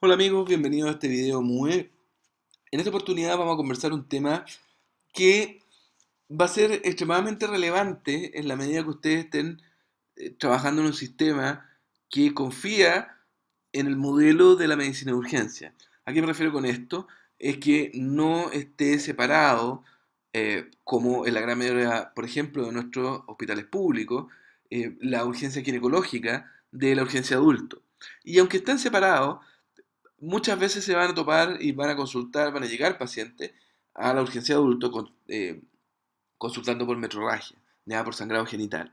Hola amigos, bienvenidos a este video MUE. En esta oportunidad vamos a conversar un tema que va a ser extremadamente relevante en la medida que ustedes estén eh, trabajando en un sistema que confía en el modelo de la medicina de urgencia. ¿A qué me refiero con esto? Es que no esté separado, eh, como en la gran mayoría, por ejemplo, de nuestros hospitales públicos, eh, la urgencia ginecológica de la urgencia adulto. Y aunque estén separados, muchas veces se van a topar y van a consultar, van a llegar pacientes a la urgencia de adulto eh, consultando por metrorragia, por sangrado genital.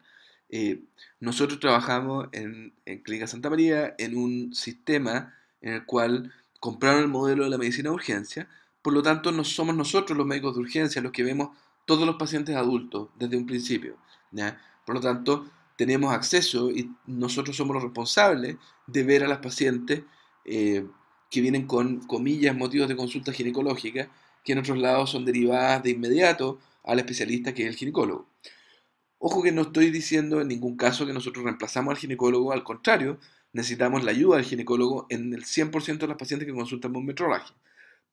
Eh, nosotros trabajamos en, en, Clínica Santa María en un sistema en el cual compraron el modelo de la medicina de urgencia, por lo tanto no somos nosotros los médicos de urgencia los que vemos todos los pacientes adultos desde un principio. Por lo tanto, tenemos acceso y nosotros somos los responsables de ver a las pacientes eh, que vienen con comillas motivos de consulta ginecológica, que en otros lados son derivadas de inmediato al especialista que es el ginecólogo. Ojo que no estoy diciendo en ningún caso que nosotros reemplazamos al ginecólogo, al contrario, necesitamos la ayuda del ginecólogo en el 100% de las pacientes que consultan por metrorragia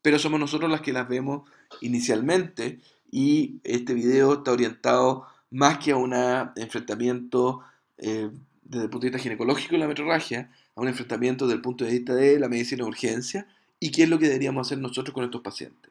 Pero somos nosotros las que las vemos inicialmente y este video está orientado más que a un enfrentamiento eh, desde el punto de vista ginecológico en la metrorragia, a un enfrentamiento desde el punto de vista de la medicina de urgencia y qué es lo que deberíamos hacer nosotros con estos pacientes.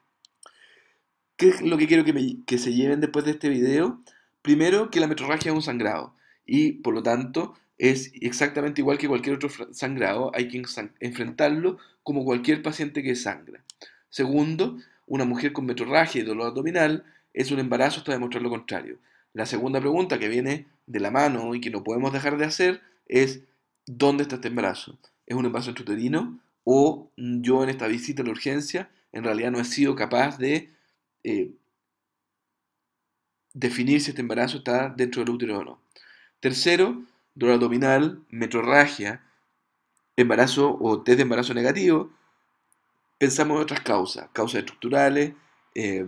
¿Qué es lo que quiero que, se lleven después de este video? Primero, que la metrorragia es un sangrado y por lo tanto es exactamente igual que cualquier otro sangrado, hay que enfrentarlo como cualquier paciente que sangra. Segundo, una mujer con metrorragia y dolor abdominal es un embarazo hasta demostrar lo contrario. La segunda pregunta que viene de la mano y que no podemos dejar de hacer es dónde está este embarazo. ¿Es un embarazo uterino o yo en esta visita a la urgencia en realidad no he sido capaz de eh, definir si este embarazo está dentro del útero o no? Tercero, dolor abdominal, metrorragia, embarazo o test de embarazo negativo. Pensamos en otras causas, causas estructurales, eh,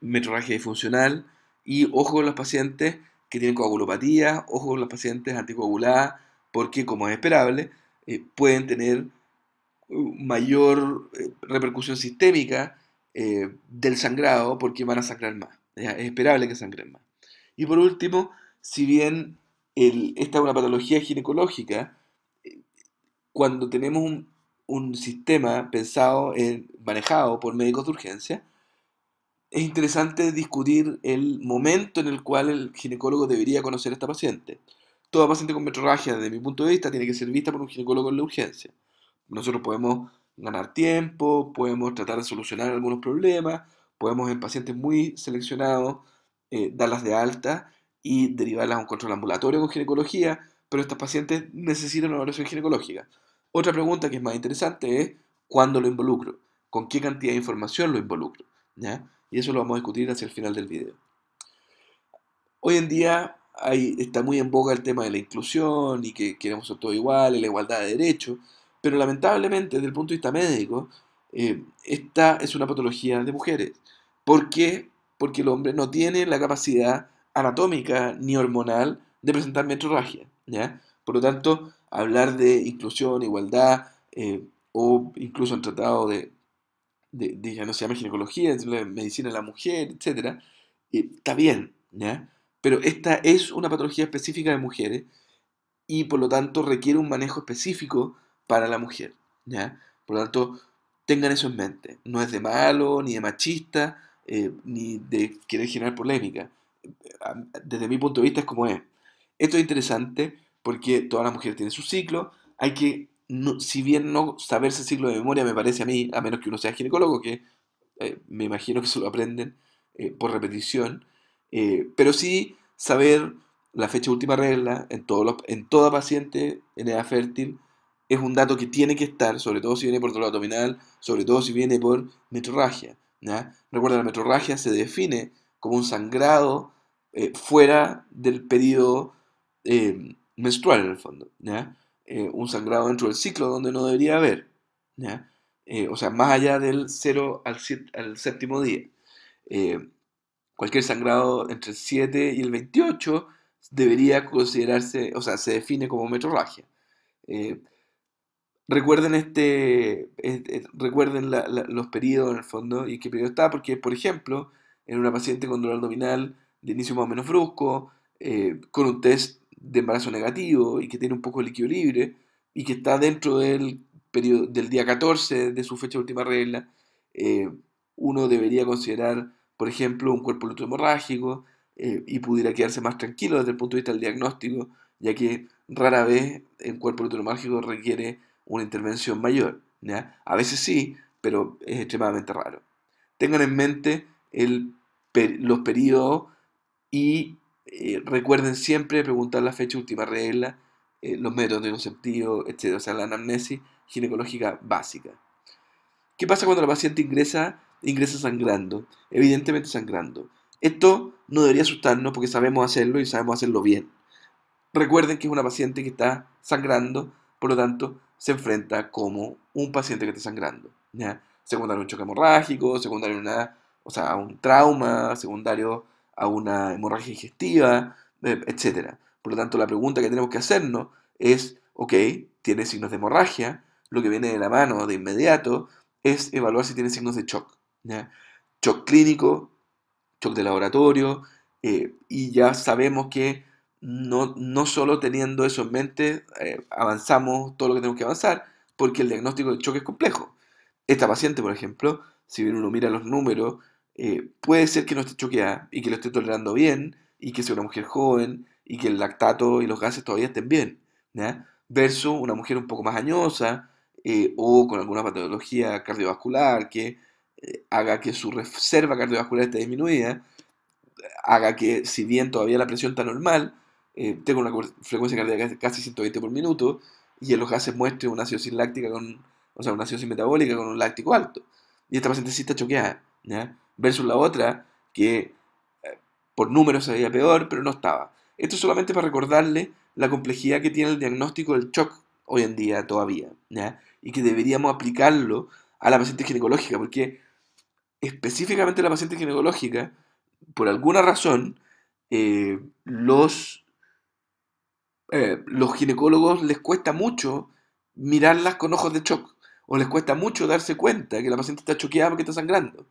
metrorragia disfuncional y ojo con los pacientes que tienen coagulopatía, ojo con los pacientes anticoaguladas, porque como es esperable, eh, pueden tener uh, mayor eh, repercusión sistémica eh, del sangrado porque van a sangrar más. Es esperable que sangren más. Y por último, si bien esta es una patología ginecológica, cuando tenemos un, sistema pensado, en, manejado por médicos de urgencia, es interesante discutir el momento en el cual el ginecólogo debería conocer a esta paciente toda paciente con metrorragia, desde mi punto de vista, tiene que ser vista por un ginecólogo en la urgencia. Nosotros podemos ganar tiempo, podemos tratar de solucionar algunos problemas, podemos en pacientes muy seleccionados eh, darlas de alta y derivarlas a un control ambulatorio con ginecología, pero estas pacientes necesitan una evaluación ginecológica. Otra pregunta que es más interesante es cuándo lo involucro, con qué cantidad de información lo involucro, Y eso lo vamos a discutir hacia el final del video. Hoy en día Ahí está muy en boga el tema de la inclusión y que queremos ser todos iguales, la igualdad de derechos, pero lamentablemente desde el punto de vista médico, eh, esta es una patología de mujeres. ¿Por qué? Porque el hombre no tiene la capacidad anatómica ni hormonal de presentar metrorragia. ¿ya? Por lo tanto, hablar de inclusión, igualdad, eh, o incluso el tratado de, ya no se llama ginecología, medicina de la mujer, etc., eh, está bien, ¿ya? Pero esta es una patología específica de mujeres y por lo tanto requiere un manejo específico para la mujer. Por lo tanto, tengan eso en mente. No es de malo, ni de machista, eh, ni de querer generar polémica. Desde mi punto de vista es como es. Esto es interesante porque toda la mujer tiene su ciclo. Hay que, si bien no saberse el ciclo de memoria me parece a mí, a menos que uno sea ginecólogo, que eh, me imagino que se lo aprenden eh, por repetición, eh, pero sí saber la fecha de última regla en, todo en toda paciente en edad fértil es un dato que tiene que estar, sobre todo si viene por dolor abdominal, sobre todo si viene por metrorragia. Recuerda, la metrorragia se define como un sangrado eh, fuera del periodo eh, menstrual, en el fondo. un sangrado dentro del ciclo donde no debería haber. o sea, más allá del 0 al, al séptimo día. Cualquier sangrado entre el 7 y el 28 debería considerarse, o sea, se define como metrorragia. Eh, recuerden este, eh, eh, recuerden los periodos en el fondo y en qué periodo está, porque por ejemplo, en una paciente con dolor abdominal de inicio más o menos brusco, con un test de embarazo negativo y que tiene un poco de líquido libre y que está dentro del periodo del día 14 de su fecha de última regla, uno debería considerar por ejemplo, un cuerpo luto hemorrágico eh, y pudiera quedarse más tranquilo desde el punto de vista del diagnóstico, ya que rara vez el cuerpo luto requiere una intervención mayor. A veces sí, pero es extremadamente raro. Tengan en mente los periodos y eh, recuerden siempre preguntar la fecha última regla, eh, los métodos de conceptivo, etc. O sea, la anamnesis ginecológica básica. ¿Qué pasa cuando la paciente ingresa ingresa sangrando, evidentemente sangrando. Esto no debería asustarnos porque sabemos hacerlo y sabemos hacerlo bien. Recuerden que es una paciente que está sangrando, por lo tanto, se enfrenta como un paciente que está sangrando. Secundario a un choque hemorrágico, secundario a, una, o sea, un trauma, secundario a una hemorragia digestiva, eh, etc. Por lo tanto, la pregunta que tenemos que hacernos es, ok, tiene signos de hemorragia, lo que viene de la mano de inmediato es evaluar si tiene signos de shock. ¿ya? Shock clínico, shock de laboratorio, eh, y ya sabemos que no, solo teniendo eso en mente eh, avanzamos todo lo que tenemos que avanzar, porque el diagnóstico de choque es complejo. Esta paciente, por ejemplo, si bien uno mira los números, eh, puede ser que no esté choqueada y que lo esté tolerando bien y que sea una mujer joven y que el lactato y los gases todavía estén bien, versus una mujer un poco más añosa o con alguna patología cardiovascular que haga que su reserva cardiovascular esté disminuida, haga que si bien todavía la presión está normal, eh, tenga una frecuencia cardíaca casi 120 por minuto y en los gases muestre una acidosis láctica con, o sea, una acidosis metabólica con un láctico alto. Y esta paciente sí está choqueada, versus la otra que eh, por números se veía peor, pero no estaba. Esto solamente para recordarle la complejidad que tiene el diagnóstico del shock hoy en día todavía, y que deberíamos aplicarlo a la paciente ginecológica, porque específicamente la paciente ginecológica, por alguna razón, eh, los, eh, los ginecólogos les cuesta mucho mirarlas con ojos de shock, o les cuesta mucho darse cuenta que la paciente está choqueada porque está sangrando.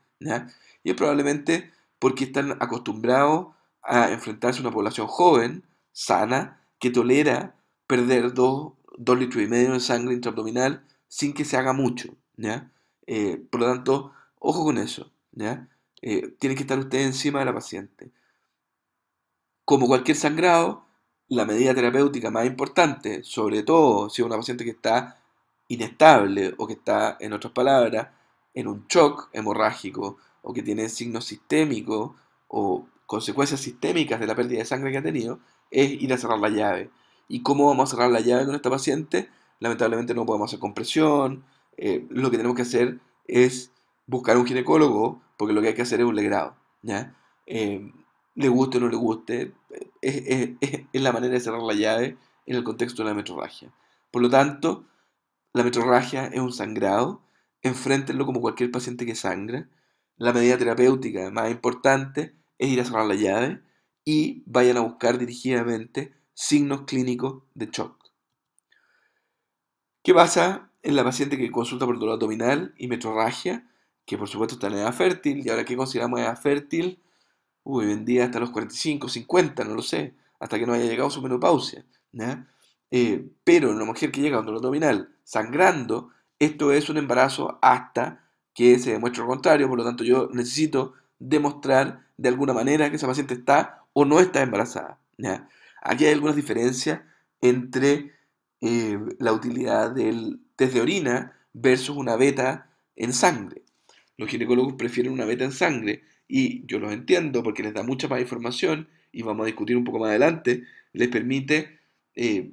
Y es probablemente porque están acostumbrados a enfrentarse a una población joven, sana, que tolera perder dos, litros y medio de sangre intraabdominal sin que se haga mucho. Eh, por lo tanto, Ojo con eso, eh, tiene que estar usted encima de la paciente. Como cualquier sangrado, la medida terapéutica más importante, sobre todo si es una paciente que está inestable o que está, en otras palabras, en un shock hemorrágico o que tiene signos sistémicos o consecuencias sistémicas de la pérdida de sangre que ha tenido, es ir a cerrar la llave. ¿Y cómo vamos a cerrar la llave con esta paciente? Lamentablemente no podemos hacer compresión. Eh, lo que tenemos que hacer es buscar un ginecólogo, porque lo que hay que hacer es un legrado, ¿ya? Eh, le guste o no le guste, eh, es, la manera de cerrar la llave en el contexto de la metrorragia. Por lo tanto, la metrorragia es un sangrado, enfréntenlo como cualquier paciente que sangra. La medida terapéutica más importante es ir a cerrar la llave y vayan a buscar dirigidamente signos clínicos de shock. ¿Qué pasa en la paciente que consulta por dolor abdominal y metrorragia? que por supuesto está en edad fértil, y ahora que consideramos edad fértil, hoy en día hasta los 45, 50, no lo sé, hasta que no haya llegado su menopausia. Eh, pero en una mujer que llega a un dolor abdominal sangrando, esto es un embarazo hasta que se demuestre lo contrario, por lo tanto yo necesito demostrar de alguna manera que esa paciente está o no está embarazada. Aquí hay algunas diferencias entre eh, la utilidad del test de orina versus una beta en sangre. Los ginecólogos prefieren una beta en sangre y yo los entiendo porque les da mucha más información y vamos a discutir un poco más adelante, les permite eh,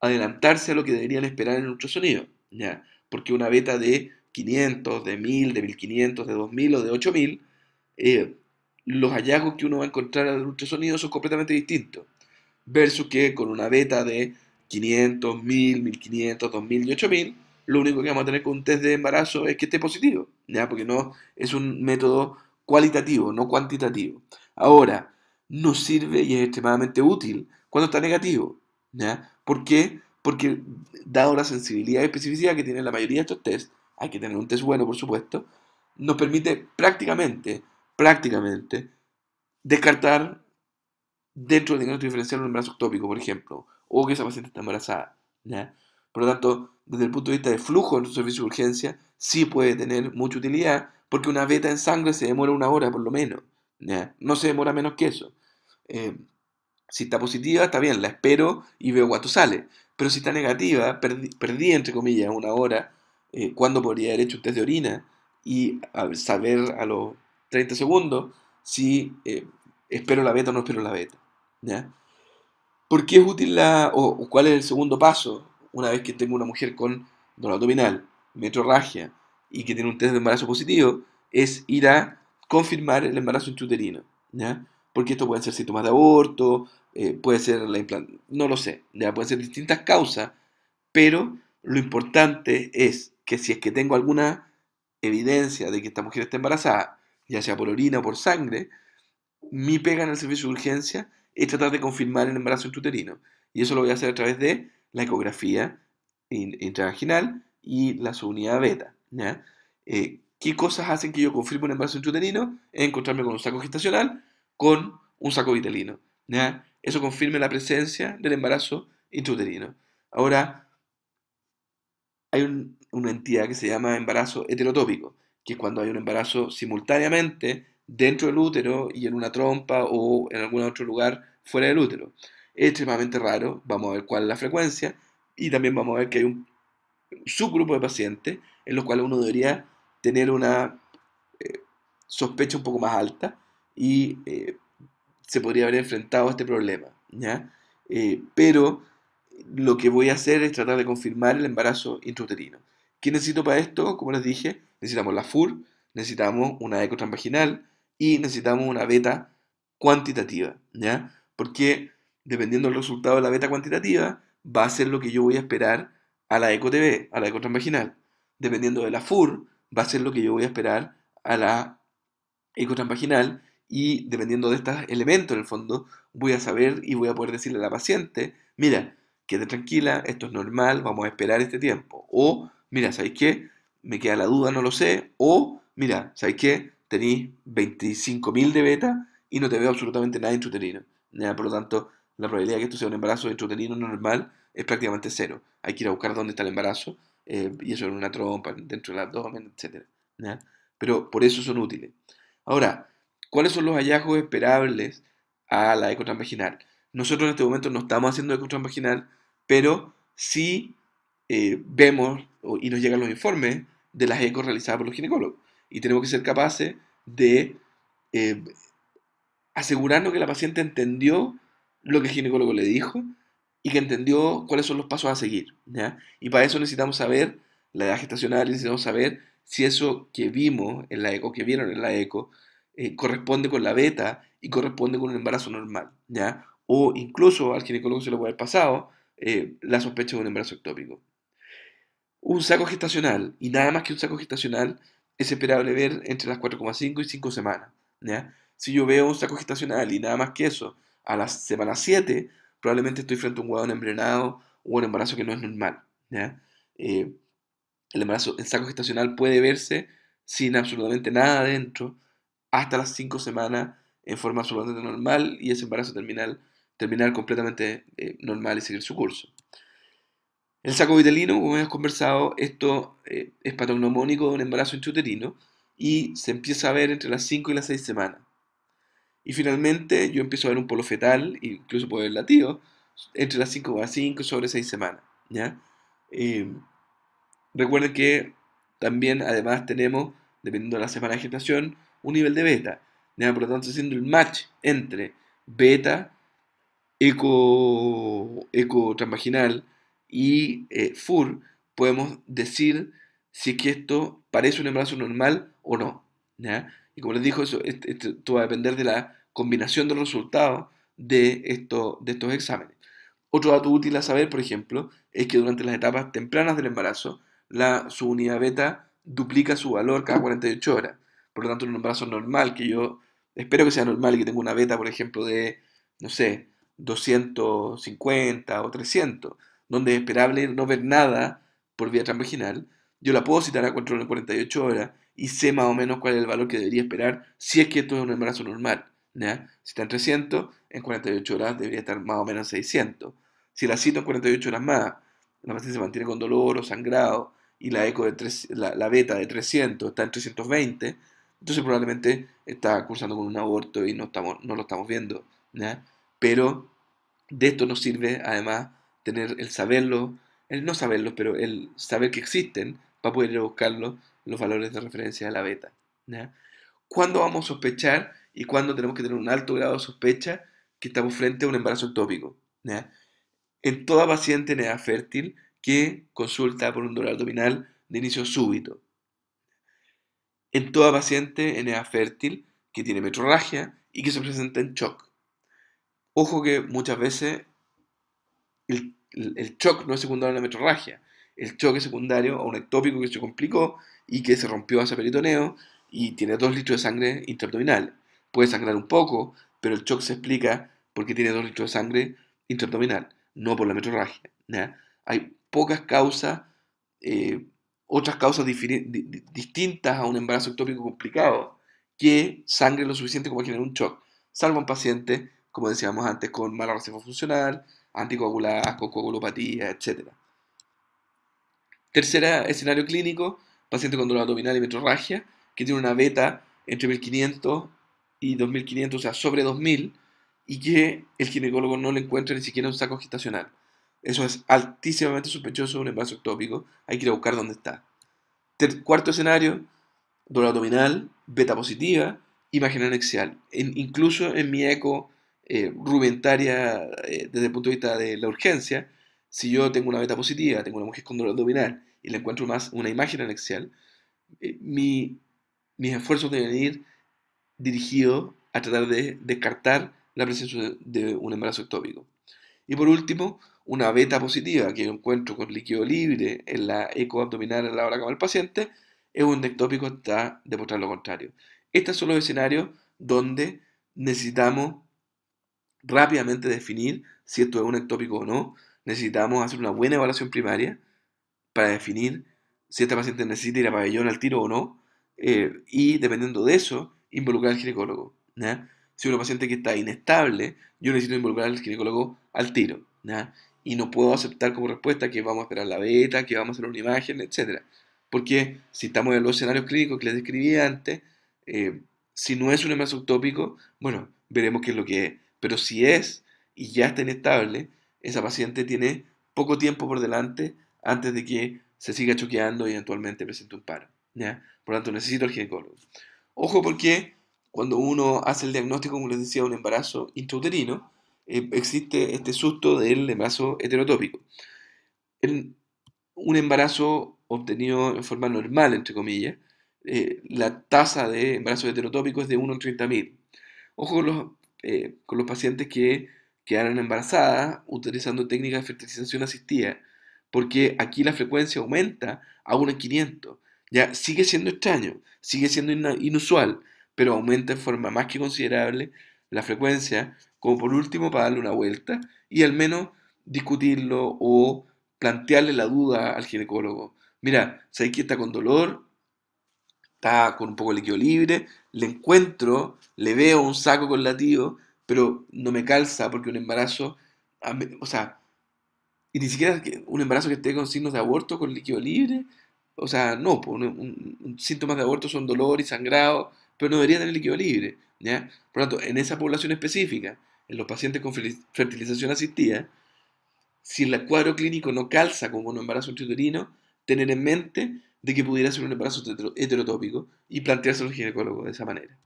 adelantarse a lo que deberían esperar en el ultrasonido, ¿ya? Porque una beta de 500, de 1000, de 1500, de 2000 o de 8000, eh, los hallazgos que uno va a encontrar en el ultrasonido son completamente distintos. Versus que con una beta de 500, 1000, 1500, 2000 y 8000, lo único que vamos a tener con un test de embarazo es que esté positivo, ¿ya? porque no es un método cualitativo, no cuantitativo. Ahora, nos sirve y es extremadamente útil cuando está negativo. ¿Por qué? Porque dado la sensibilidad y especificidad que tienen la mayoría de estos tests, hay que tener un test bueno, por supuesto, nos permite prácticamente, prácticamente, descartar dentro del diagnóstico diferencial un embarazo ectópico, por ejemplo, o que esa paciente está embarazada. ¿ya? Por lo tanto, desde el punto de vista de flujo en un servicio de urgencia, sí puede tener mucha utilidad, porque una beta en sangre se demora una hora por lo menos. No se demora menos que eso. Eh, si está positiva, está bien, la espero y veo cuánto sale. Pero si está negativa, perdí, entre comillas una hora, eh, ¿cuándo cuando podría haber hecho un test de orina y saber a los 30 segundos si eh, espero la beta o no espero la beta. ¿Por qué es útil la, o cuál es el segundo paso una vez que tengo una mujer con dolor abdominal, metrorragia y que tiene un test de embarazo positivo, es ir a confirmar el embarazo intrauterino, ¿ya? Porque esto puede ser síntomas de aborto, eh, puede ser la implantación, no lo sé, ya pueden ser distintas causas, pero lo importante es que si es que tengo alguna evidencia de que esta mujer está embarazada, ya sea por orina o por sangre, mi pega en el servicio de urgencia es tratar de confirmar el embarazo intrauterino. Y eso lo voy a hacer a través de la ecografía intravaginal y la subunidad beta. Eh, ¿Qué cosas hacen que yo confirme un embarazo intrauterino? Encontrarme con un saco gestacional, con un saco vitelino. Eso confirme la presencia del embarazo intrauterino. Ahora, hay una entidad que se llama embarazo heterotópico, que es cuando hay un embarazo simultáneamente dentro del útero y en una trompa o en algún otro lugar fuera del útero es extremadamente raro, vamos a ver cuál es la frecuencia, y también vamos a ver que hay un subgrupo de pacientes en los cuales uno debería tener una eh, sospecha un poco más alta y eh, se podría haber enfrentado a este problema, ¿ya? Eh, pero lo que voy a hacer es tratar de confirmar el embarazo intrauterino. ¿Qué necesito para esto? Como les dije, necesitamos la FUR, necesitamos una eco transvaginal y necesitamos una beta cuantitativa, ¿ya? Porque dependiendo del resultado de la beta cuantitativa, va a ser lo que yo voy a esperar a la eco a la eco Dependiendo de la FUR, va a ser lo que yo voy a esperar a la eco y dependiendo de estos elementos en el fondo, voy a saber y voy a poder decirle a la paciente, mira, quede tranquila, esto es normal, vamos a esperar este tiempo. O, mira, sabéis qué? Me queda la duda, no lo sé. O, mira, ¿sabes qué? Tenéis 25.000 de beta y no te veo absolutamente nada intruterino. Por lo tanto, la probabilidad de que esto sea un embarazo no normal es prácticamente cero. Hay que ir a buscar dónde está el embarazo, eh, y eso en una trompa, dentro del abdomen, etc. Pero por eso son útiles. Ahora, ¿cuáles son los hallazgos esperables a la ecotransvaginal? Nosotros en este momento no estamos haciendo ecotransvaginal, pero sí eh, vemos y nos llegan los informes de las ecos realizadas por los ginecólogos. Y tenemos que ser capaces de eh, asegurarnos que la paciente entendió lo que el ginecólogo le dijo y que entendió cuáles son los pasos a seguir. Y para eso necesitamos saber la edad gestacional, necesitamos saber si eso que vimos en la eco, que vieron en la eco, eh, corresponde con la beta y corresponde con un embarazo normal. ¿ya? O incluso al ginecólogo se lo puede haber pasado eh, la sospecha de un embarazo ectópico. Un saco gestacional, y nada más que un saco gestacional, es esperable ver entre las 4,5 y 5 semanas. ¿ya? Si yo veo un saco gestacional y nada más que eso, a la semana 7, probablemente estoy frente a un hueón embrenado o un embarazo que no es normal. Eh, el embarazo en saco gestacional puede verse sin absolutamente nada adentro hasta las 5 semanas en forma absolutamente normal y ese embarazo terminal, terminar completamente eh, normal y seguir su curso. El saco vitelino, como hemos conversado, esto eh, es patognomónico de un embarazo intrauterino y se empieza a ver entre las 5 y las 6 semanas. Y finalmente yo empiezo a ver un polo fetal, incluso puedo ver latido, entre las 5,5 sobre 6 semanas. ¿ya? Em, recuerden que también además tenemos, dependiendo de la semana de gestación, un nivel de beta. ¿ya? Por lo tanto, haciendo el match entre beta, eco, eco transvaginal y eh, FUR, podemos decir si que esto parece un embarazo normal o no. ¿ya? Y como les dijo, eso, este, este, esto, va a depender de la combinación de los resultados de, estos exámenes. Otro dato útil a saber, por ejemplo, es que durante las etapas tempranas del embarazo, la subunidad beta duplica su valor cada 48 horas. Por lo tanto, en un embarazo normal, que yo espero que sea normal, y que tenga una beta, por ejemplo, de, no sé, 250 o 300, donde es esperable no ver nada por vía transvaginal, yo la puedo citar a control en 48 horas y sé más o menos cuál es el valor que debería esperar si es que esto es un embarazo normal. Si está en 300, en 48 horas debería estar más o menos en 600. Si la cito en 48 horas más, la paciente se mantiene con dolor o sangrado y la, eco de la, beta de 300 está en 320, entonces probablemente está cursando con un aborto y no, estamos, no lo estamos viendo. Pero de esto nos sirve además tener el saberlo, el no saberlo, pero el saber que existen para poder ir a buscar los valores de referencia de la beta. ¿Cuándo vamos a sospechar y cuándo tenemos que tener un alto grado de sospecha que estamos frente a un embarazo ectópico? En toda paciente en edad fértil que consulta por un dolor abdominal de inicio súbito. En toda paciente en edad fértil que tiene metrorragia y que se presenta en shock. Ojo que muchas veces el, el shock no es secundario a la metrorragia el choque secundario a un ectópico que se complicó y que se rompió hacia peritoneo y tiene dos litros de sangre intraabdominal. Puede sangrar un poco, pero el choque se explica porque tiene dos litros de sangre intraabdominal, no por la metrorragia. Hay pocas causas, eh, otras causas distintas a un embarazo ectópico complicado que sangre lo suficiente como generar un shock, salvo un paciente como decíamos antes, con mala reserva funcional, anticoaguladas, coagulopatías coagulopatía, etcétera. Tercer escenario clínico, paciente con dolor abdominal y metrorragia, que tiene una beta entre 1500 y 2500, o sea, sobre 2000, y que el ginecólogo no le encuentra ni siquiera un saco gestacional. Eso es altísimamente sospechoso de un embarazo ectópico, hay que ir a buscar dónde está. cuarto escenario, dolor abdominal, beta positiva, imagen anexial. incluso en mi eco eh, eh, desde el punto de vista de la urgencia, si yo tengo una beta positiva, tengo una mujer con dolor abdominal y le encuentro más una imagen anexial, eh, mis esfuerzos deben ir dirigidos a tratar de descartar la presencia de un embarazo ectópico. Y por último, una beta positiva que encuentro con líquido libre en la eco abdominal a la hora que va el paciente, es un ectópico hasta demostrar lo contrario. Estos son los escenarios donde necesitamos rápidamente definir si esto es un ectópico o no, necesitamos hacer una buena evaluación primaria para definir si este paciente necesita ir a pabellón al tiro o no, eh, y dependiendo de eso, involucrar al ginecólogo. si Si una paciente que está inestable, yo necesito involucrar al ginecólogo al tiro. Y no puedo aceptar como respuesta que vamos a esperar la beta, que vamos a hacer una imagen, etc. Porque si estamos en los escenarios clínicos que les describí antes, eh, si no es un hematoma bueno, veremos qué es lo que es. Pero si es y ya está inestable, esa paciente tiene poco tiempo por delante antes de que se siga choqueando y eventualmente presente un paro. Por lo tanto, necesito al ginecólogo. Ojo porque cuando uno hace el diagnóstico, como les decía, de un embarazo intrauterino, eh, existe este susto del embarazo heterotópico. En un embarazo obtenido en forma normal, entre comillas, eh, la tasa de embarazo heterotópico es de 1 en 30.000. Ojo los, eh, con los pacientes que quedaran embarazadas utilizando técnicas de fertilización asistida, porque aquí la frecuencia aumenta a 1 500. Ya sigue siendo extraño, sigue siendo inusual, pero aumenta en forma más que considerable la frecuencia, como por último para darle una vuelta y al menos discutirlo o plantearle la duda al ginecólogo. Mira, sabéis que está con dolor, está con un poco de líquido libre, le encuentro, le veo un saco con latido, pero no me calza porque un embarazo, o sea, y ni siquiera un embarazo que esté con signos de aborto, con líquido libre, o sea, no, un, síntomas de aborto son dolor y sangrado, pero no debería tener líquido libre, ¿ya? Por lo tanto, en esa población específica, en los pacientes con fertilización asistida, si el cuadro clínico no calza con un embarazo intrauterino, tener en mente de que pudiera ser un embarazo heterotópico y plantearse al ginecólogo de esa manera.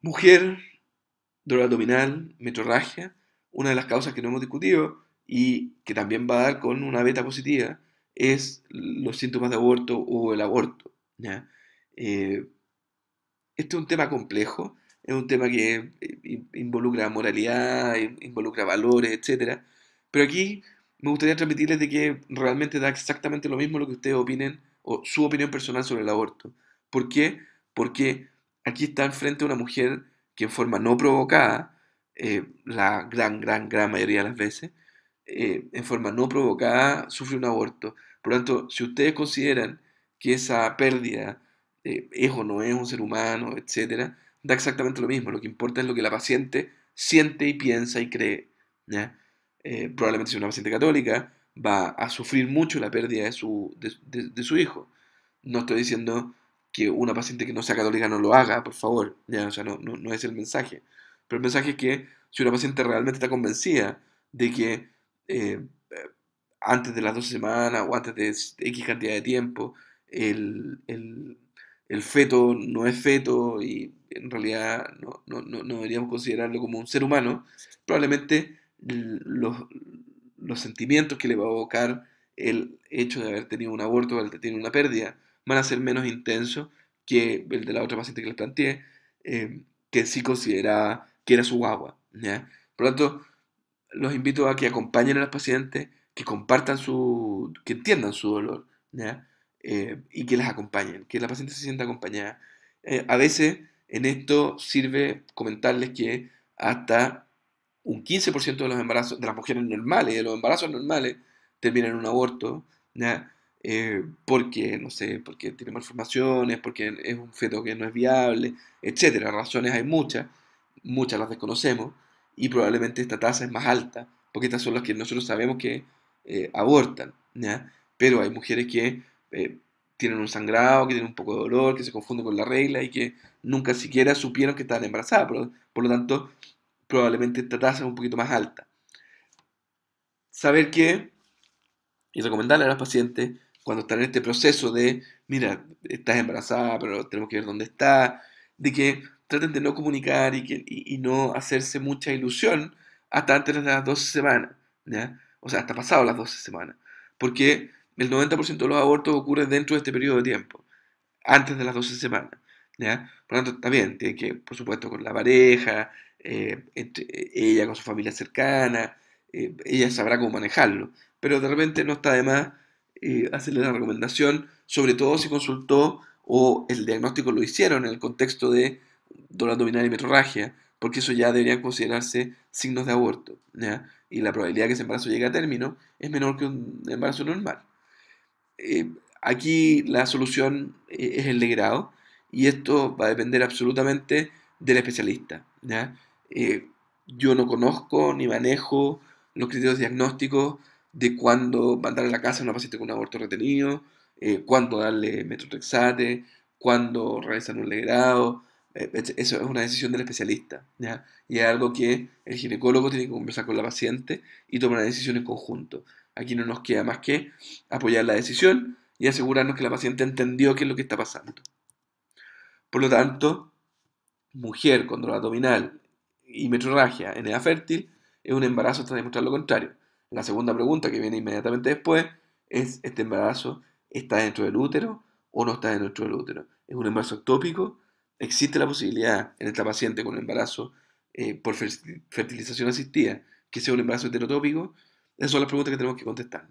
Mujer, dolor abdominal, metrorragia, una de las causas que no hemos discutido y que también va a dar con una beta positiva es los síntomas de aborto o el aborto. Eh, este es un tema complejo, es un tema que eh, involucra moralidad, involucra valores, etc. Pero aquí me gustaría transmitirles de que realmente da exactamente lo mismo lo que ustedes opinen o su opinión personal sobre el aborto. ¿Por qué? Porque aquí está enfrente una mujer que en forma no provocada, eh, la gran, gran, gran mayoría de las veces, eh, en forma no provocada sufre un aborto. Por lo tanto, si ustedes consideran que esa pérdida eh, es o no es un ser humano, etc., da exactamente lo mismo. Lo que importa es lo que la paciente siente y piensa y cree. Eh, probablemente si una paciente católica va a sufrir mucho la pérdida de su, de, de su hijo. No estoy diciendo que una paciente que no sea católica no lo haga, por favor, ya, o no, es el mensaje. Pero el mensaje es que si una paciente realmente está convencida de que eh, antes de las dos semanas o antes de X cantidad de tiempo, el, feto no es feto y en realidad no, deberíamos considerarlo como un ser humano, probablemente los, sentimientos que le va a provocar el hecho de haber tenido un aborto o haber tenido una pérdida van a ser menos intensos que el de la otra paciente que les planteé, eh, que sí considera que era su guagua. ¿ya? Por lo tanto, los invito a que acompañen a las pacientes, que compartan su, que entiendan su dolor, ¿ya? Eh, y que las acompañen, que la paciente se sienta acompañada. Eh, a veces en esto sirve comentarles que hasta un 15% de los embarazos, de las mujeres normales, de los embarazos normales, terminan en un aborto, ¿ya? Eh, porque, no sé, porque tiene malformaciones, porque es un feto que no es viable, etcétera. Razones hay muchas, muchas las desconocemos, y probablemente esta tasa es más alta, porque estas son las que nosotros sabemos que eh, abortan, Pero hay mujeres que eh, tienen un sangrado, que tienen un poco de dolor, que se confunden con la regla y que nunca siquiera supieron que estaban embarazadas, por, lo tanto, probablemente esta tasa es un poquito más alta. Saber que, y recomendarle a los pacientes, cuando están en este proceso de, mira, estás embarazada, pero tenemos que ver dónde está, de que traten de no comunicar y, que, y, no hacerse mucha ilusión hasta antes de las 12 semanas, ¿ya? o sea, hasta pasado las 12 semanas, porque el 90% de los abortos ocurren dentro de este periodo de tiempo, antes de las 12 semanas. ¿ya? Por lo tanto, también tiene que, por supuesto, con la pareja, eh, eh, ella con su familia cercana, eh, ella sabrá cómo manejarlo, pero de repente no está de más eh, hacerle la recomendación, sobre todo si consultó o el diagnóstico lo hicieron en el contexto de dolor abdominal y metrorragia, porque eso ya deberían considerarse signos de aborto. Y la probabilidad de que ese embarazo llegue a término es menor que un embarazo normal. Eh, aquí la solución eh, es el de grado, y esto va a depender absolutamente del especialista. yo no conozco ni manejo los criterios diagnósticos de cuándo mandar a la casa a una paciente con aborto retenido, eh, cuándo darle metrotrexate, cuándo realizar un legrado. Eh, eso es una decisión del especialista. Y es algo que el ginecólogo tiene que conversar con la paciente y tomar una decisión en conjunto. Aquí no nos queda más que apoyar la decisión y asegurarnos que la paciente entendió qué es lo que está pasando. Por lo tanto, mujer con dolor abdominal y metrorragia en edad fértil es un embarazo hasta demostrar lo contrario. La segunda pregunta que viene inmediatamente después es, ¿este embarazo está dentro del útero o no está dentro del útero? ¿Es un embarazo ectópico? ¿Existe la posibilidad en esta paciente con un embarazo eh, por fertilización asistida que sea un embarazo heterotópico? Esas son las preguntas que tenemos que contestar.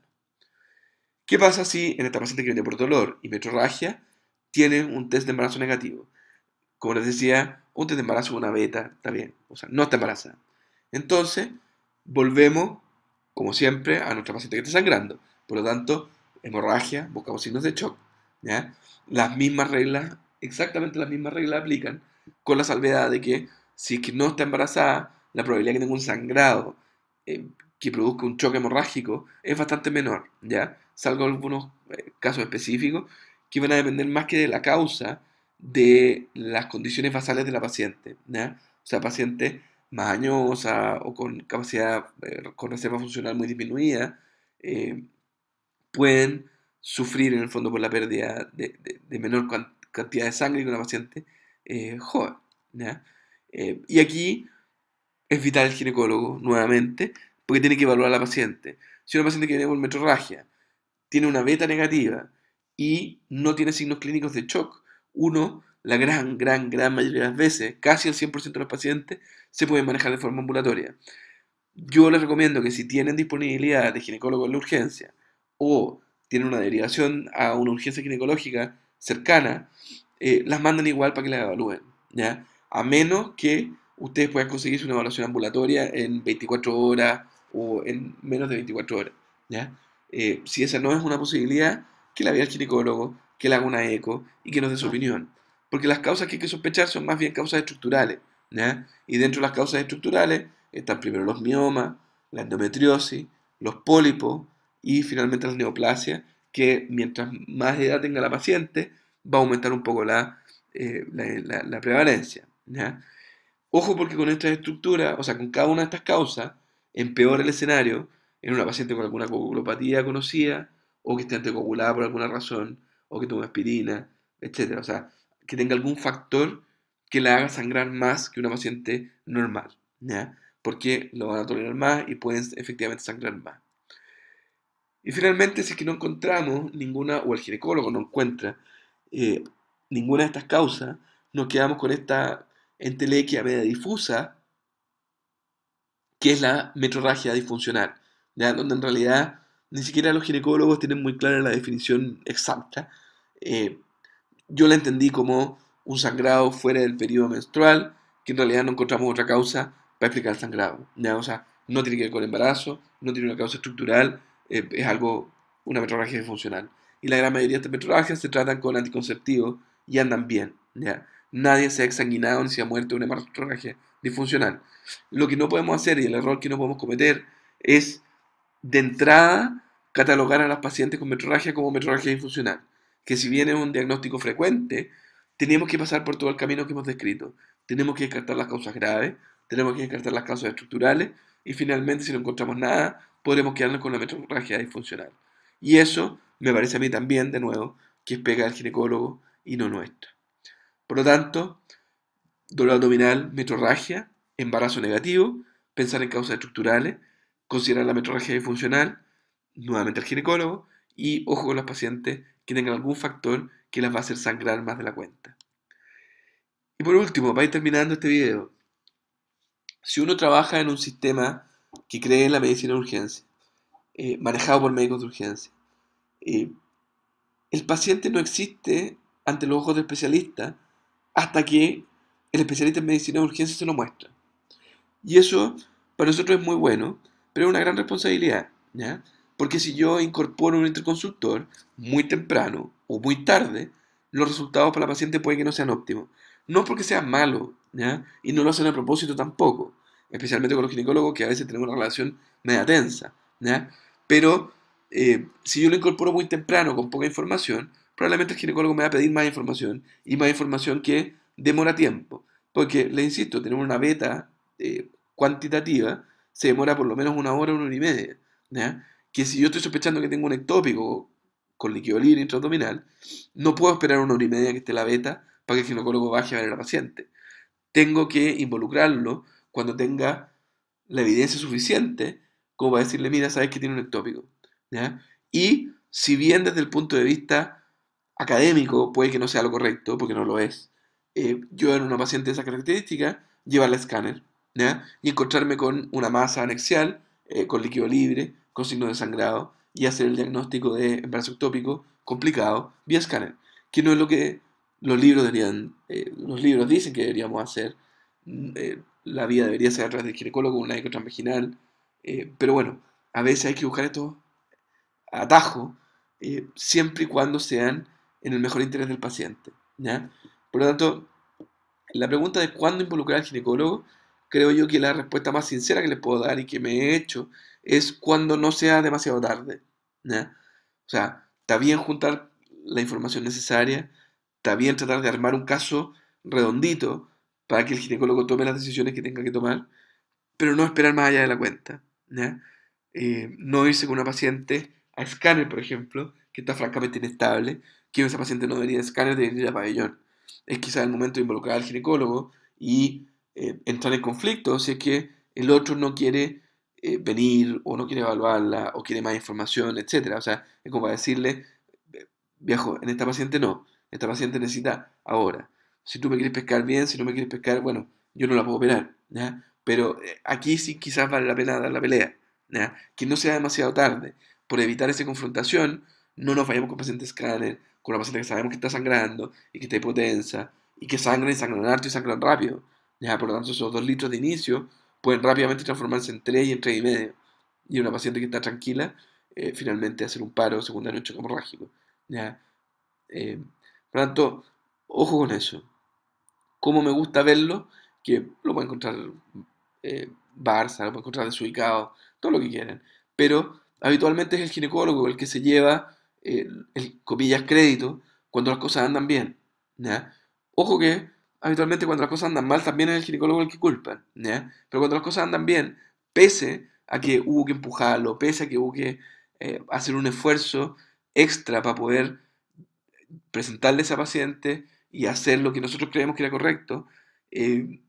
¿Qué pasa si en esta paciente que viene por dolor y metrorragia tiene un test de embarazo negativo? Como les decía, un test de embarazo una beta, está bien, o sea, no está embarazada. Entonces, volvemos como siempre, a nuestra paciente que está sangrando. Por lo tanto, hemorragia, buscamos signos de shock. ¿ya? Las mismas reglas, exactamente las mismas reglas aplican, con la salvedad de que si que no está embarazada, la probabilidad de que tenga un sangrado eh, que produzca un shock hemorrágico es bastante menor, ¿ya? Salvo algunos eh, casos específicos que van a depender más que de la causa de las condiciones basales de la paciente, ¿ya? O sea, paciente más añosa o con capacidad, con reserva funcional muy disminuida, eh, pueden sufrir en el fondo por la pérdida de, menor cantidad de sangre que una paciente eh, joven. Eh, y aquí es vital el ginecólogo nuevamente porque tiene que evaluar a la paciente. Si una paciente que viene con metorragia tiene una beta negativa y no tiene signos clínicos de shock, uno la gran, gran, gran mayoría de las veces, casi el 100% de los pacientes, se pueden manejar de forma ambulatoria. Yo les recomiendo que si tienen disponibilidad de ginecólogo en la urgencia o tienen una derivación a una urgencia ginecológica cercana, eh, las mandan igual para que las evalúen, ¿ya? A menos que ustedes puedan conseguirse una evaluación ambulatoria en 24 horas o en menos de 24 horas, ¿ya? Eh, si esa no es una posibilidad, que la vea el ginecólogo, que le haga una eco y que nos dé su opinión porque las causas que hay que sospechar son más bien causas estructurales. Y dentro de las causas estructurales están primero los miomas, la endometriosis, los pólipos y finalmente las neoplasias, que mientras más edad tenga la paciente, va a aumentar un poco la, eh, la, prevalencia. Ojo porque con estas estructuras, o sea, con cada una de estas causas, empeora el escenario en una paciente con alguna coagulopatía conocida, o que esté anticoagulada por alguna razón, o que tome aspirina, etc. O sea, que tenga algún factor que la haga sangrar más que una paciente normal, Porque lo van a tolerar más y pueden efectivamente sangrar más. Y finalmente, si que no encontramos ninguna, o el ginecólogo no encuentra eh, ninguna de estas causas, nos quedamos con esta entelequia media difusa, que es la metrorragia disfuncional, ¿ya? donde en realidad ni siquiera los ginecólogos tienen muy clara la definición exacta, eh, yo la entendí como un sangrado fuera del periodo menstrual, que en realidad no encontramos otra causa para explicar el sangrado. O sea, no tiene que ver con embarazo, no tiene una causa estructural, eh, es algo, una metrorragia disfuncional. Y la gran mayoría de estas metrorragias se tratan con anticonceptivos y andan bien. Nadie se ha exsanguinado ni se ha muerto de una metrorragia disfuncional. Lo que no podemos hacer y el error que no podemos cometer es de entrada catalogar a las pacientes con metrorragia como metrorragia disfuncional que si viene un diagnóstico frecuente, tenemos que pasar por todo el camino que hemos descrito. Tenemos que descartar las causas graves, tenemos que descartar las causas estructurales y finalmente si no encontramos nada, podremos quedarnos con la metrorragia disfuncional. Y eso me parece a mí también, de nuevo, que es pega del ginecólogo y no nuestro. Por lo tanto, dolor abdominal, metrorragia, embarazo negativo, pensar en causas estructurales, considerar la metrorragia disfuncional, nuevamente el ginecólogo, y ojo con los pacientes que tengan algún factor que las va a hacer sangrar más de la cuenta. Y por último, para ir terminando este video, si uno trabaja en un sistema que cree en la medicina de urgencia, eh, manejado por médicos de urgencia, eh, el paciente no existe ante los ojos del especialista hasta que el especialista en medicina de urgencia se lo muestra. Y eso para nosotros es muy bueno, pero es una gran responsabilidad. ¿ya? Porque si yo incorporo un interconsultor muy temprano o muy tarde, los resultados para la paciente pueden que no sean óptimos. No porque sea malo, ¿ya? y no lo hacen a propósito tampoco, especialmente con los ginecólogos que a veces tenemos una relación media tensa. ¿ya? Pero eh, si yo lo incorporo muy temprano con poca información, probablemente el ginecólogo me va a pedir más información y más información que demora tiempo. Porque, le insisto, tener una beta eh, cuantitativa se demora por lo menos una hora, una hora y media. ¿ya? que si yo estoy sospechando que tengo un ectópico con líquido libre intraabdominal, no puedo esperar una hora y media que esté la beta para que el ginecólogo baje a ver al paciente. Tengo que involucrarlo cuando tenga la evidencia suficiente como a decirle, mira, sabes que tiene un ectópico. Y si bien desde el punto de vista académico puede que no sea lo correcto, porque no lo es, eh, yo en una paciente de esa característica, llevarle escáner y encontrarme con una masa anexial, eh, con líquido libre, con signo de sangrado y hacer el diagnóstico de embarazo ectópico complicado vía escáner, que no es lo que los libros deberían, eh, los libros dicen que deberíamos hacer. Mm, eh, la vida debería ser a través del ginecólogo, una eco eh, pero bueno, a veces hay que buscar estos atajos siempre y cuando sean en el mejor interés del paciente. Por lo tanto, la pregunta de cuándo involucrar al ginecólogo, creo yo que la respuesta más sincera que les puedo dar y que me he hecho es cuando no sea demasiado tarde. O sea, está bien juntar la información necesaria, está bien tratar de armar un caso redondito para que el ginecólogo tome las decisiones que tenga que tomar, pero no esperar más allá de la cuenta. ¿no? Eh, irse con una paciente a escáner, por ejemplo, que está francamente inestable, que esa paciente no debería de escáner, debería ir a pabellón. Es quizá el momento de involucrar al ginecólogo y eh, entrar en conflicto si es que el otro no quiere eh, venir o no quiere evaluarla o quiere más información, etcétera O sea, es como para decirle, viejo, en esta paciente no, esta paciente necesita ahora. Si tú me quieres pescar bien, si no me quieres pescar, bueno, yo no la puedo operar. Pero eh, aquí sí quizás vale la pena dar la pelea. Que no sea demasiado tarde. Por evitar esa confrontación, no nos vayamos con pacientes scanners, con la paciente que sabemos que está sangrando y que está hipotensa, y que sangra y sangran arte y sangran rápido. ¿ya? Por lo tanto, esos dos litros de inicio pueden rápidamente transformarse en tres y en tres y medio. Y una paciente que está tranquila, eh, finalmente hacer un paro secundario un hemorrágico. ¿ya? Eh, por lo tanto, ojo con eso. Como me gusta verlo, que lo pueden encontrar eh, Barça, lo pueden encontrar desubicado, todo lo que quieran. Pero habitualmente es el ginecólogo el que se lleva eh, el, comillas crédito cuando las cosas andan bien. Ojo que habitualmente cuando las cosas andan mal, también es el ginecólogo el que culpa. Pero cuando las cosas andan bien, pese a que hubo que empujarlo, pese a que hubo que eh, hacer un esfuerzo extra para poder presentarle a esa paciente y hacer lo que nosotros creemos que era correcto, eh,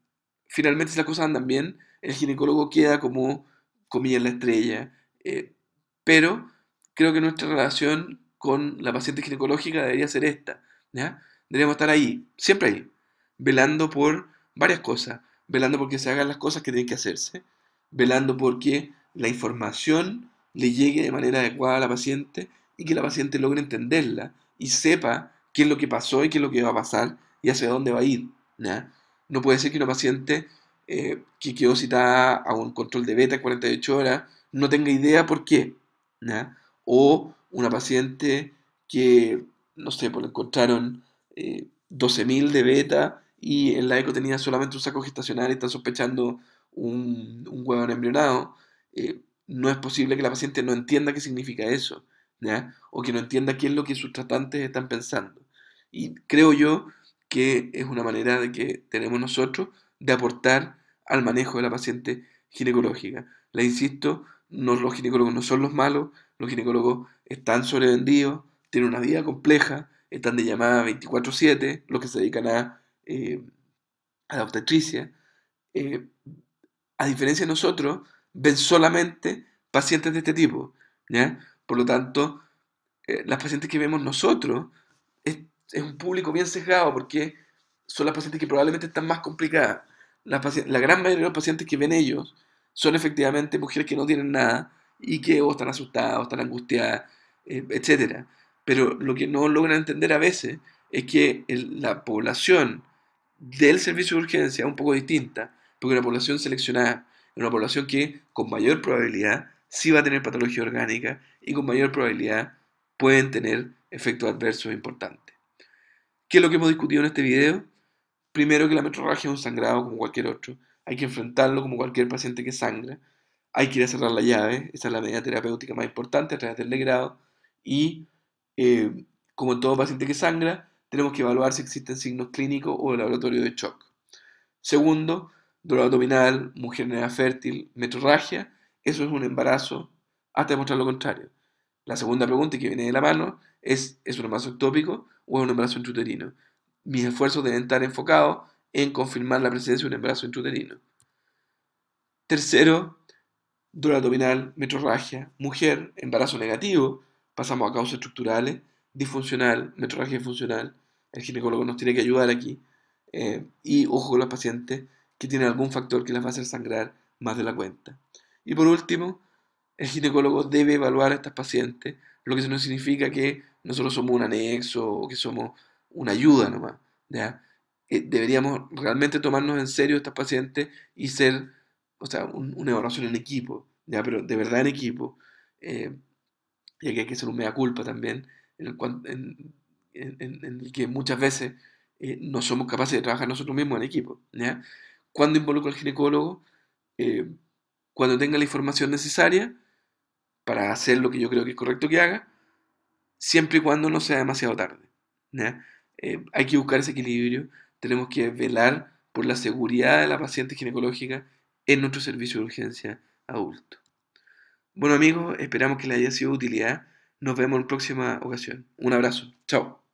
finalmente si las cosas andan bien, el ginecólogo queda como comida en la estrella. Eh, pero creo que nuestra relación con la paciente ginecológica debería ser esta. ¿ya? Deberíamos estar ahí, siempre ahí, velando por varias cosas, velando porque se hagan las cosas que tienen que hacerse, velando porque la información le llegue de manera adecuada a la paciente y que la paciente logre entenderla y sepa qué es lo que pasó y qué es lo que va a pasar y hacia dónde va a ir. ¿no? puede ser que una paciente eh, que quedó citada a un control de beta 48 horas no tenga idea por qué. O una paciente que, no sé, pues, le encontraron 12.000 eh, de beta y la eco tenía solamente un saco gestacional y están sospechando un, un huevón embrionado, eh, no es posible que la paciente no entienda qué significa eso, o que no entienda qué es lo que sus tratantes están pensando. Y creo yo que es una manera de que tenemos nosotros de aportar al manejo de la paciente ginecológica. le insisto, los ginecólogos no son los malos, los ginecólogos están sobrevendidos, tienen una vida compleja, están de llamada 24/7, los que se dedican a eh, a la obstetricia, eh, a diferencia de nosotros, ven solamente pacientes de este tipo. ¿ya? Por lo tanto, eh, las pacientes que vemos nosotros es, un público bien sesgado porque son las pacientes que probablemente están más complicadas. La, la gran mayoría de los pacientes que ven ellos son efectivamente mujeres que no tienen nada y que o están asustadas o están angustiadas, eh, etcétera... etc. Pero lo que no logran entender a veces es que la población del servicio de urgencia un poco distinta, porque una población seleccionada es una población que con mayor probabilidad sí va a tener patología orgánica y con mayor probabilidad pueden tener efectos adversos importantes. ¿Qué es lo que hemos discutido en este video? Primero que la metrorragia es un sangrado como cualquier otro, hay que enfrentarlo como cualquier paciente que sangra, hay que ir a cerrar la llave, esa es la medida terapéutica más importante a través del legrado, y eh, como todo paciente que sangra, tenemos que evaluar si existen signos clínicos o el laboratorio de shock. Segundo, dolor abdominal, mujer en fértil, metrorragia, eso es un embarazo hasta demostrar lo contrario. La segunda pregunta que viene de la mano es, ¿es un embarazo ectópico o es un embarazo intruterino? Mis esfuerzos deben estar enfocados en confirmar la presencia de un embarazo intruterino. Tercero, dolor abdominal, metrorragia, mujer, embarazo negativo, pasamos a causas estructurales, disfuncional, metrología funcional, el ginecólogo nos tiene que ayudar aquí, eh, y ojo con los pacientes que tienen algún factor que les va a hacer sangrar más de la cuenta. Y por último, el ginecólogo debe evaluar a estas pacientes, lo que no significa que nosotros somos un anexo o que somos una ayuda nomás. Eh, deberíamos realmente tomarnos en serio estas pacientes y ser, o sea, un, una evaluación en equipo, ¿ya? pero de verdad en equipo. Eh, y aquí hay que ser un mea culpa también, en el, que muchas veces eh, no somos capaces de trabajar nosotros mismos en equipo. ¿ya? Cuando involucro al ginecólogo, eh, cuando tenga la información necesaria para hacer lo que yo creo que es correcto que haga, siempre y cuando no sea demasiado tarde. Eh, hay que buscar ese equilibrio, tenemos que velar por la seguridad de la paciente ginecológica en nuestro servicio de urgencia adulto. Bueno amigos, esperamos que les haya sido de utilidad nos vemos en próxima ocasión. Un abrazo. Chao.